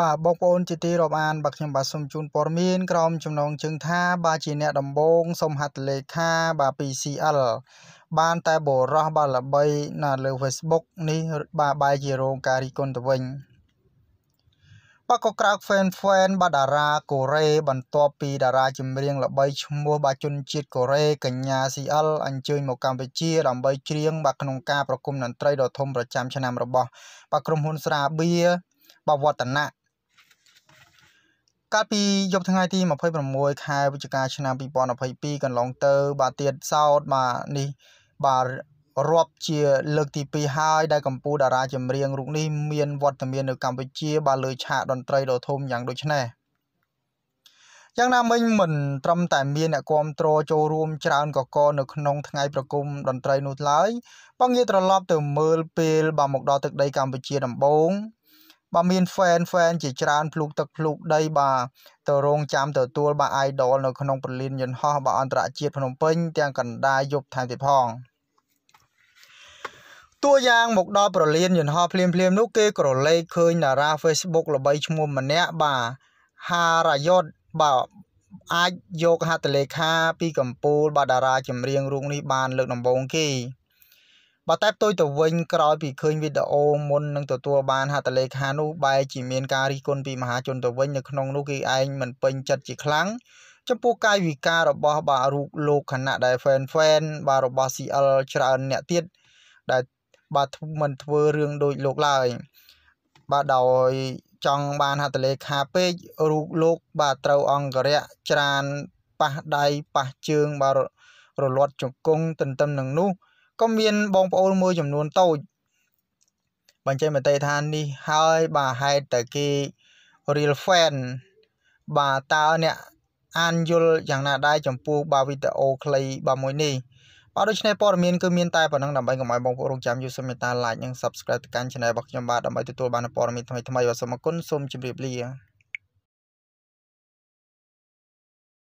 បាទបងប្អូនជាទីរាប់អានបាទខ្ញុំបាទសូមជូនព័ត៌មានក្រមចំណងជើងថា បាទជាអ្នកដំបងសូមហត្ថលេខាបាទ PCL បានតែបរោះបាទល្បីណាលើ Facebook នេះបាទបាយជារោងការីគុណទៅវិញបាទក៏ក្រៅ fan fan បាទតារាកូរ៉េបន្ទាប់ពីតារាចម្រៀងល្បីឈ្មោះបាទជនជាតិកូរ៉េកញ្ញា CL អញ្ជើញមកកម្ពុជាដើម្បីច្រៀងបាទក្នុងការប្រគំតន្ត្រីដ៏ធំប្រចាំឆ្នាំរបស់បាទក្រុមហ៊ុនស្រាបៀបាទវឌ្ឍនៈកាលពីយប់ថ្ងៃទី26ខែវិច្ឆិកាឆ្នាំ2022កន្លងទៅ បាទទៀតសោតបាទនេះបាទរាប់ជាលើកទី2ហើយដែលកម្ពុជាតារាចម្រៀងរូបនេះមានវត្តមាននៅកម្ពុជា បាទលើឆាកតន្ត្រីដ៏ធំយ៉ាងដូចនេះយ៉ាងណាមិញមិនត្រឹមតែមានអ្នកគ្រប់គ្រងចូលរួម ច្រើនកកនៅក្នុងថ្ងៃប្រគំតន្ត្រីនោះឡើយបងងាកត្រឡប់ទៅមើលពេលបាទមកដល់ទឹកដីកម្ពុជាដំបូងបាទមាន fan fan ជាច្រើនភ្លុកទឹកភ្លុកដីបាទទៅរងចាំទទួល បាទ idol នៅក្នុងប្រលានយន្តហោះបាទអន្តរជាតិភ្នំពេញ ទាំងកណ្ដាលយប់ថែមទៀតផងតួយ៉ាងមកដល់ប្រលានយន្តហោះភ្លាមភ្លាមនោះគេក្រឡេកឃើញតារា Facebook ល្បីឈ្មោះម្នាក់បាទហារយុទ្ធបាទអាចយកហត្ថលេខា ពីកម្ពូលបាទតារាចម្រៀងរូបនេះបាន លើកដំបូងគេបើតែផ្ទុយទៅវិញក្រោយពីឃើញវីដេអូមុននឹងទទួលបានហត្ថលេខានោះបែរជាមានការរិះគន់ពីមហាជនទៅវិញនៅក្នុងនោះគេឯងមិនពេញចិត្តជាខ្លាំងចំពោះកាយវិការរបស់បាទរូបលោកខណៈដែល fan fan បាទរបស់ CL ច្រើនអ្នកទៀតដែលបាទមិនធ្វើរឿងដូចលោកឡើយបាទដោយចង់បានហត្ថលេខាពេករូបលោកបាទត្រូវអង្គរៈច្រានប៉ះដៃប៉ះជើងបាទរលាត់ជង្គង់ទន្ទឹមនឹងនោះក៏មានបងប្អូនមួយចំនួនតូចបញ្ចេញមតិថានេះហើយបាទហេតុតែគេ real fan បាទតើអ្នកអានយល់យ៉ាងណាដែរចំពោះបាទវីដេអូខ្លីបាទមួយនេះបាទដូច្នេះព័ត៌មានគឺមានតែប៉ុណ្ណឹងដើម្បីកុំឲ្យបងប្អូនរងចាំយូរសូមមេត្តា like និង subscribe ទៅកាន់ channel របស់ខ្ញុំបាទដើម្បីទទួលបានព័ត៌មានថ្មីៗបាទសូមអរគុណសូមជម្រាបលា